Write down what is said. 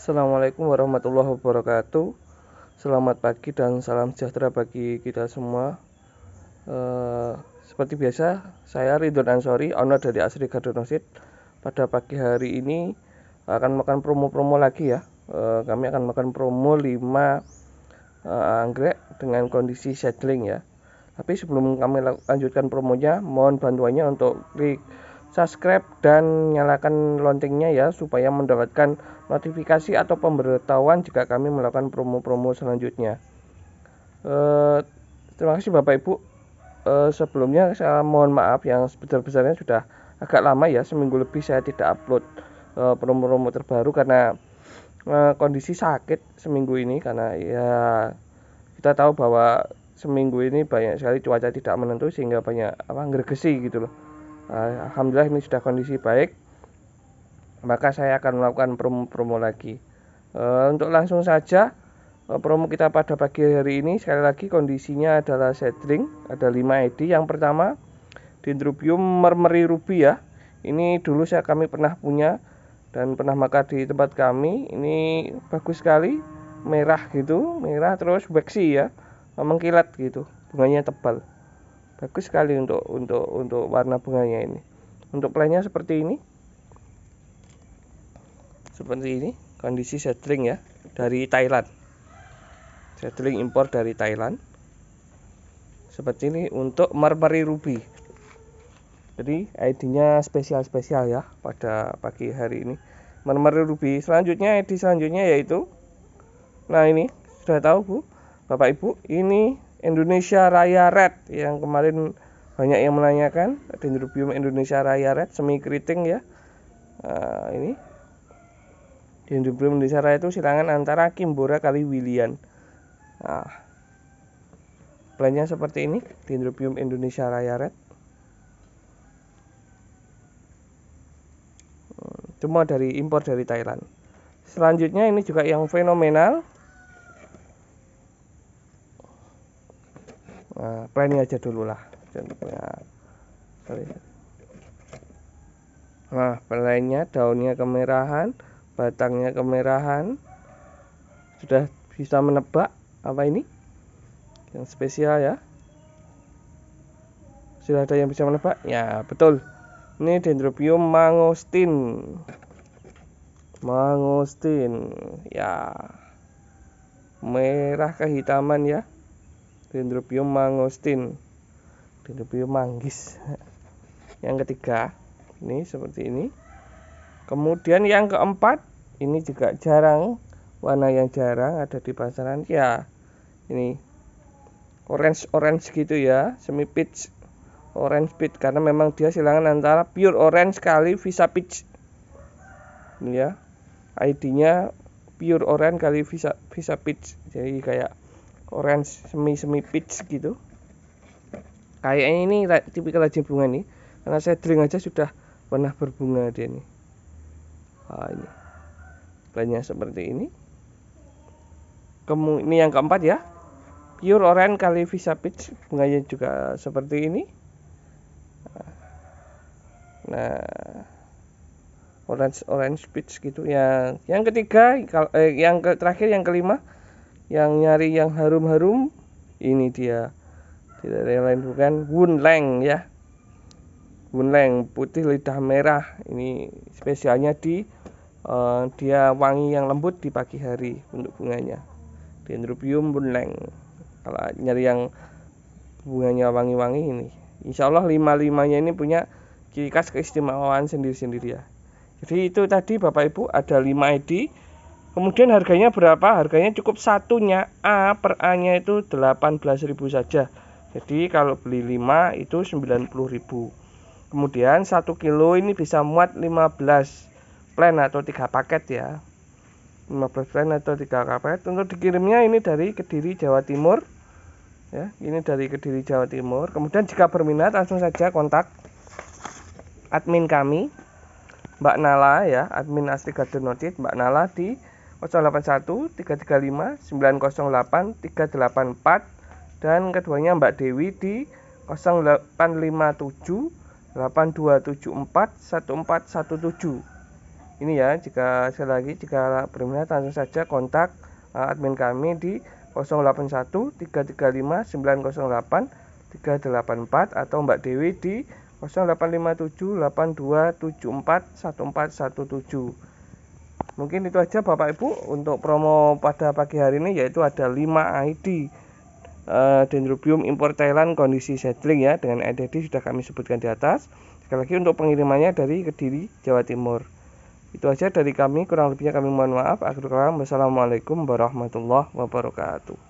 Assalamualaikum warahmatullahi wabarakatuh. Selamat pagi dan salam sejahtera bagi kita semua. E, seperti biasa, saya Ridwan Ansori, owner dari Asri Gardonosit. Pada pagi hari ini akan makan promo-promo lagi ya. E, kami akan makan promo 5 e, eh, anggrek dengan kondisi settling ya. Tapi sebelum kami lanjutkan promonya, mohon bantuannya untuk klik subscribe dan nyalakan loncengnya ya supaya mendapatkan notifikasi atau pemberitahuan jika kami melakukan promo-promo selanjutnya. Eh, terima kasih Bapak Ibu. Eh, sebelumnya saya mohon maaf yang sebesar-besarnya sudah agak lama ya seminggu lebih saya tidak upload promo eh, promo-promo terbaru karena eh, kondisi sakit seminggu ini karena ya kita tahu bahwa seminggu ini banyak sekali cuaca tidak menentu sehingga banyak apa gregesi gitu loh Eh, alhamdulillah ini sudah kondisi baik maka saya akan melakukan promo-promo lagi eh, untuk langsung saja eh, promo kita pada pagi hari ini sekali lagi kondisinya adalah settling ada 5 ID yang pertama Dendrobium mermeri ruby ya ini dulu saya kami pernah punya dan pernah makan di tempat kami ini bagus sekali merah gitu merah terus waxy ya mengkilat gitu bunganya tebal bagus sekali untuk untuk untuk warna bunganya ini untuk plannya seperti ini seperti ini kondisi setling ya dari Thailand Setling impor dari Thailand seperti ini untuk marmeri ruby jadi ID-nya spesial-spesial ya pada pagi hari ini marmeri ruby selanjutnya ID selanjutnya yaitu nah ini sudah tahu Bu Bapak Ibu ini Indonesia Raya Red yang kemarin banyak yang menanyakan Dendrobium Indonesia Raya Red semi keriting ya uh, ini Dendrobium Indonesia Raya itu silangan antara Kimbora kali Wilian nah, plannya seperti ini Dendrobium Indonesia Raya Red hmm, cuma dari impor dari Thailand selanjutnya ini juga yang fenomenal Eh, planning aja dulu lah contohnya nah belainya daunnya kemerahan batangnya kemerahan sudah bisa menebak apa ini yang spesial ya sudah ada yang bisa menebak ya betul ini dendrobium mangostin mangostin ya merah kehitaman ya Dendrobium mangostin Dendrobium manggis yang ketiga ini seperti ini kemudian yang keempat ini juga jarang warna yang jarang ada di pasaran ya ini orange orange gitu ya semi peach orange peach karena memang dia silangan antara pure orange kali visa peach ini ya ID-nya pure orange kali visa visa peach jadi kayak orange semi semi peach gitu kayaknya ini tipikal aja bunga ini. karena saya drilling aja sudah pernah berbunga dia ini. ah, ini banyak seperti ini Kemu ini yang keempat ya pure orange kali visa peach bunganya juga seperti ini nah orange orange peach gitu yang yang ketiga eh, yang terakhir yang kelima yang nyari yang harum-harum ini dia tidak ada yang lain bukan Wunleng ya Wunleng putih lidah merah ini spesialnya di uh, dia wangi yang lembut di pagi hari untuk bunganya Dendrobium Wunleng kalau nyari yang bunganya wangi-wangi ini Insya Allah lima-limanya ini punya ciri khas keistimewaan sendiri-sendiri ya jadi itu tadi Bapak Ibu ada 5 ID Kemudian harganya berapa? Harganya cukup satunya A per A-nya itu 18.000 saja. Jadi kalau beli 5 itu 90.000. Kemudian 1 kilo ini bisa muat 15 plan atau 3 paket ya. 15 plan atau 3 paket. Untuk dikirimnya ini dari Kediri Jawa Timur. Ya, ini dari Kediri Jawa Timur. Kemudian jika berminat langsung saja kontak admin kami Mbak Nala ya, admin Asri Garden Mbak Nala di 081 335 908 384 dan keduanya Mbak Dewi di 0857 8274 1417 ini ya jika sekali lagi jika berminat langsung saja kontak uh, admin kami di 081 335 908 384 atau Mbak Dewi di 0857 8274 1417 mungkin itu aja Bapak Ibu untuk promo pada pagi hari ini yaitu ada 5 ID uh, Dendrobium impor Thailand kondisi settling ya dengan ID sudah kami sebutkan di atas sekali lagi untuk pengirimannya dari Kediri Jawa Timur itu aja dari kami kurang lebihnya kami mohon maaf akhir kalam wassalamualaikum warahmatullahi wabarakatuh